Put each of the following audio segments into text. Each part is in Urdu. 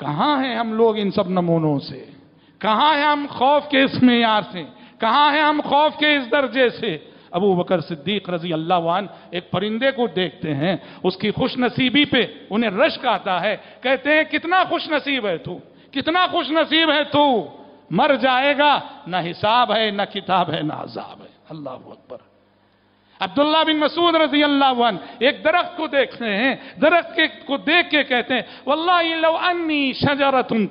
کہاں ہیں ہم لوگ ان سب نمونوں سے کہاں ہیں ہم خوف کے اس معیار سے کہاں ہیں ہم خوف کے اس درجے سے ابو بکر صدیق رضی اللہ عنہ ایک پرندے کو دیکھتے ہیں اس کی خوش نصیبی پہ انہیں رشک آتا ہے کہتے ہیں کتنا خوش نصیب ہے تو کتنا خوش نصیب ہے تو مر جائے گا نہ حساب ہے نہ کتاب ہے نہ عذاب ہے اللہ اکبر عبداللہ بن مسعود رضی اللہ عنہ ایک درخت کو دیکھتے ہیں درخت کے کو دیکھ کے کہتے ہیں واللہ لو انی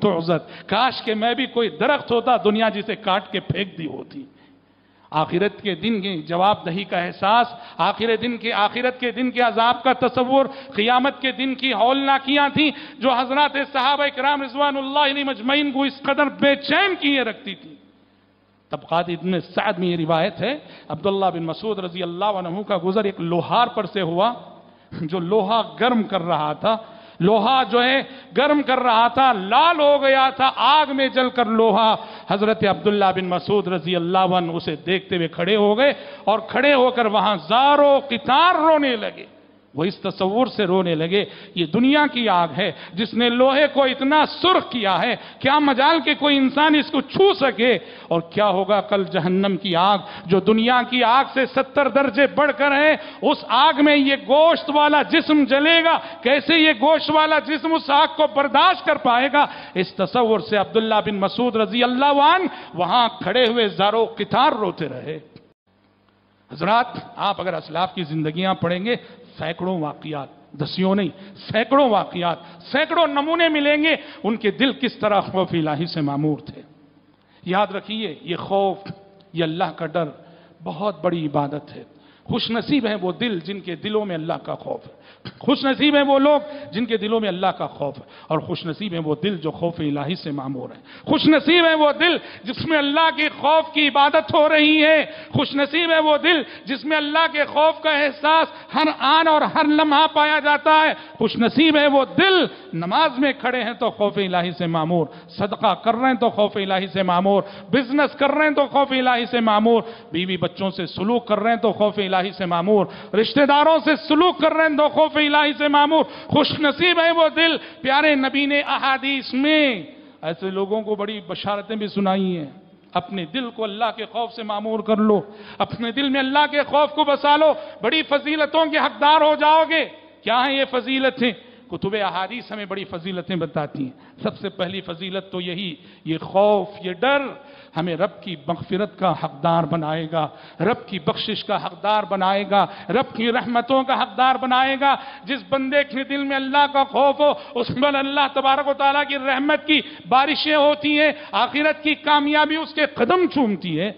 تعزت کاش کہ میں بھی کوئی درخت ہوتا دنیا جسے کاٹ کے پھینک دی ہوتی آخرت کے دن کی جواب دہی کا احساس آخر دن کے آخرت کے دن کے عذاب کا تصور قیامت کے دن کی ہولناکیاں کیاں تھیں جو حضرات صحابہ کرام رضوان اللہ مجمعین کو اس قدر بے چین کیے رکھتی تھی طبقات ابن سعد میں یہ روایت ہے عبداللہ بن مسعود رضی اللہ عنہ کا گزر ایک لوہار پر سے ہوا جو لوہا گرم کر رہا تھا لوہا جو ہے گرم کر رہا تھا لال ہو گیا تھا آگ میں جل کر لوہا حضرت عبداللہ بن مسعود رضی اللہ عنہ اسے دیکھتے ہوئے کھڑے ہو گئے اور کھڑے ہو کر وہاں زاروں قطار رونے لگے وہ اس تصور سے رونے لگے یہ دنیا کی آگ ہے جس نے لوہے کو اتنا سرخ کیا ہے کیا مجال کے کوئی انسان اس کو چھو سکے اور کیا ہوگا کل جہنم کی آگ جو دنیا کی آگ سے ستر درجے بڑھ کر ہے اس آگ میں یہ گوشت والا جسم جلے گا کیسے یہ گوشت والا جسم اس آگ کو برداشت کر پائے گا اس تصور سے عبداللہ بن مسعود رضی اللہ عنہ وہاں کھڑے ہوئے زارو کتار روتے رہے حضرات آپ اگر اسلاف کی زندگیاں پڑھیں گے سینکڑوں واقعات دسیوں نہیں سینکڑوں واقعات سینکڑوں نمونے ملیں گے ان کے دل کس طرح خوف الہی سے معمور تھے یاد رکھیے یہ خوف یہ اللہ کا ڈر بہت بڑی عبادت ہے خوش نصیب ہیں وہ دل جن کے دلوں میں اللہ کا خوف ہے خوش نصیب ہیں وہ لوگ جن کے دلوں میں اللہ کا خوف ہے اور خوش نصیب ہیں وہ دل جو خوف الہی سے معمور ہے خوش نصیب ہیں وہ دل جس میں اللہ کے خوف کی عبادت ہو رہی ہے خوش نصیب ہے وہ دل جس میں اللہ کے خوف کا احساس ہر آن اور ہر لمحہ پایا جاتا ہے خوش نصیب ہے وہ دل نماز میں کھڑے ہیں تو خوف الہی سے معمور صدقہ کر رہے ہیں تو خوف الہی سے معمور بزنس کر رہے ہیں تو خوف الہی سے معمور بیوی بچوں سے سلوک کر رہے ہیں تو خوف الہی الہی سے معمور رشتہ داروں سے سلوک کر رہے ہیں دو خوف الہی سے معمور خوش نصیب ہے وہ دل پیارے نبی نے احادیث میں ایسے لوگوں کو بڑی بشارتیں بھی سنائی ہیں اپنے دل کو اللہ کے خوف سے معمور کر لو اپنے دل میں اللہ کے خوف کو بسا لو بڑی فضیلتوں کے حقدار ہو جاؤ گے کیا ہیں یہ فضیلتیں کتب احادیث ہمیں بڑی فضیلتیں بتاتی ہیں سب سے پہلی فضیلت تو یہی یہ خوف یہ ڈر ہمیں رب کی مغفرت کا حقدار بنائے گا رب کی بخشش کا حقدار بنائے گا رب کی رحمتوں کا حقدار بنائے گا جس بندے کے دل میں اللہ کا خوف ہو اس میں اللہ تبارک و تعالیٰ کی رحمت کی بارشیں ہوتی ہیں آخرت کی کامیابی اس کے قدم چومتی ہے